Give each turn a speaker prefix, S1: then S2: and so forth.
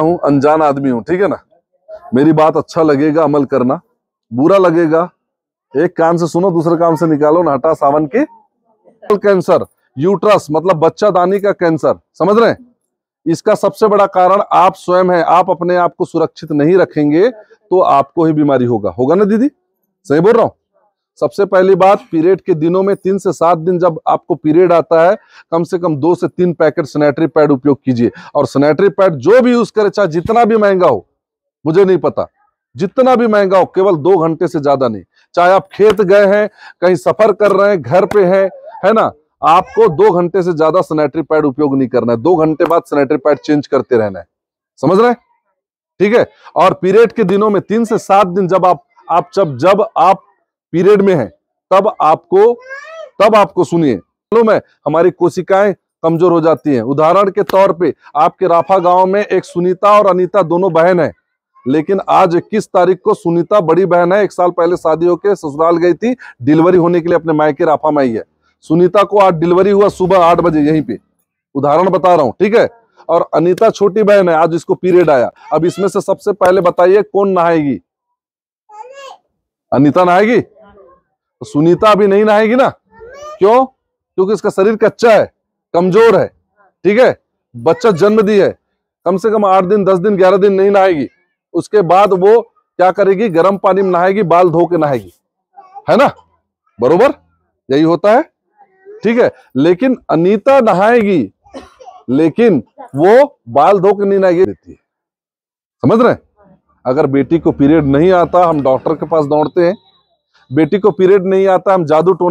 S1: हूं अनजान आदमी हूं ठीक है ना मेरी बात अच्छा लगेगा अमल करना बुरा लगेगा एक कान से सुनो दूसरे कान से निकालो ना हटा सावन के कैंसर यूट्रस मतलब बच्चा दानी का कैंसर समझ रहे हैं इसका सबसे बड़ा कारण आप स्वयं है आप अपने आप को सुरक्षित नहीं रखेंगे तो आपको ही बीमारी होगा होगा ना दीदी सही बोल रहा हूँ सबसे पहली बात पीरियड के दिनों में तीन से सात दिन जब आपको पीरियड आता है कम से कम दो से तीन पैकेट सैनिटरी पैड उपयोग कीजिए और सैनिटरी पैड जो भी यूज करे चाहे जितना भी महंगा हो मुझे नहीं पता जितना भी महंगा हो केवल दो घंटे से ज्यादा नहीं चाहे आप खेत गए हैं कहीं सफर कर रहे हैं घर पे हैं है ना आपको दो घंटे से ज्यादा सैनिटरी पैड उपयोग नहीं करना है दो घंटे बाद सैनिटरी पैड चेंज करते रहना है समझ रहे हैं ठीक है और पीरियड के दिनों में तीन से सात दिन जब आप आप जब जब आप पीरियड में है तब आपको तब आपको सुनिए मालूम है हमारी कोशिकाएं कमजोर हो जाती हैं उदाहरण के तौर पे आपके राफा गांव में एक सुनीता और अनीता दोनों बहन है लेकिन आज इक्कीस तारीख को सुनीता बड़ी बहन है एक साल पहले शादी होकर ससुराल गई थी डिलीवरी होने के लिए अपने मायके राफा में आई है सुनीता को आज डिलीवरी हुआ सुबह आठ बजे यहीं पे उदाहरण बता रहा हूं ठीक है और अनीता छोटी बहन है आज इसको पीरियड आया अब इसमें से सबसे पहले बताइए कौन नहाएगी अनिता नहाएगी तो सुनीता अभी नहीं नहाएगी ना क्यों क्योंकि इसका शरीर कच्चा है कमजोर है ठीक है बच्चा जन्म दी है कम से कम आठ दिन दस दिन ग्यारह दिन नहीं नहाएगी उसके बाद वो क्या करेगी गर्म पानी में नहाएगी बाल धो के नहाएगी है ना बरोबर यही होता है ठीक है लेकिन अनीता नहाएगी लेकिन वो बाल धो के नहीं नहाएगी देती है समझ रहे अगर बेटी को पीरियड नहीं आता हम डॉक्टर के पास दौड़ते हैं बेटी को पीरियड नहीं आता हम जादू टोना